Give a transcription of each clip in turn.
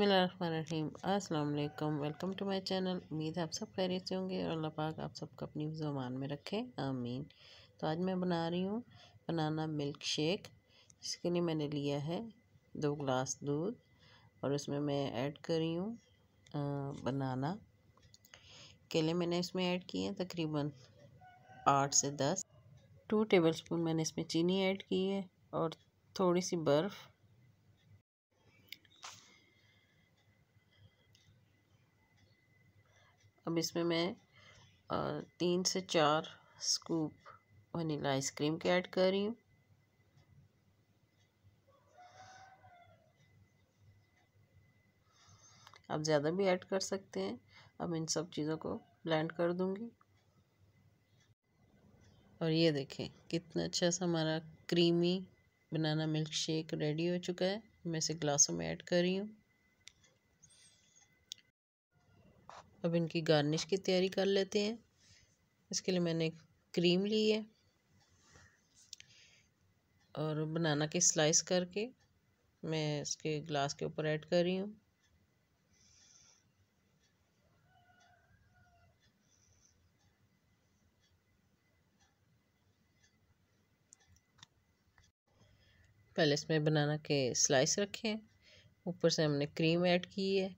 बसमीम अल्लाम welcome to my channel उम्मीद है आप सब खैरियत से होंगे और अल्लाह पाक आप सबको अपनी जुबान में रखे आमीन तो आज मैं बना रही हूँ बनाना मिल्क शेक इसके लिए मैंने लिया है दो ग्लास दूध और उसमें मैं ऐड कर रही हूँ बनाना केले मैंने इसमें ऐड किए हैं तकरीबन आठ से दस टू टेबल स्पून मैंने इसमें चीनी ऐड की है और थोड़ी सी बर्फ़ अब इसमें मैं तीन से चार स्कूप वनीला आइसक्रीम के ऐड कर रही हूँ आप ज़्यादा भी ऐड कर सकते हैं अब इन सब चीज़ों को ब्लेंड कर दूँगी और ये देखें कितना अच्छा सा हमारा creamy banana milk shake ready हो चुका है मैं इसे ग्लासों में ऐड कर रही हूँ अब इनकी गार्निश की तैयारी कर लेते हैं इसके लिए मैंने क्रीम ली है और बनाना के स्लाइस करके मैं इसके ग्लास के ऊपर ऐड कर रही हूँ पहले इसमें बनाना के स्लाइस रखे हैं ऊपर से हमने क्रीम ऐड की है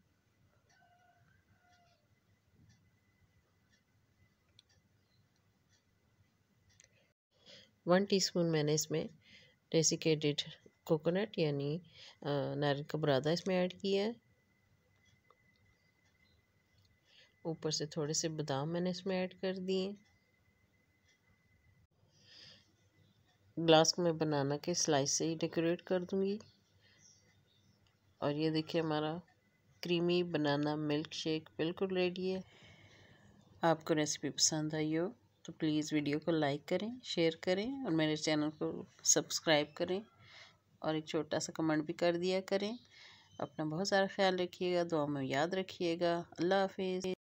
वन टीस्पून मैंने इसमें डेसिकेटेड कोकोनट यानी नारियल का बुरादा इसमें ऐड किया है ऊपर से थोड़े से बादाम मैंने इसमें ऐड कर दिए ग्लास में बनाना के स्लाइस से ही डेकोरेट कर दूंगी और ये देखिए हमारा क्रीमी बनाना मिल्क शेक बिल्कुल रेडी है आपको रेसिपी पसंद आई हो तो प्लीज़ वीडियो को लाइक करें शेयर करें और मेरे चैनल को सब्सक्राइब करें और एक छोटा सा कमेंट भी कर दिया करें अपना बहुत सारा ख्याल रखिएगा दुआ में याद रखिएगा अल्लाह हाफिज़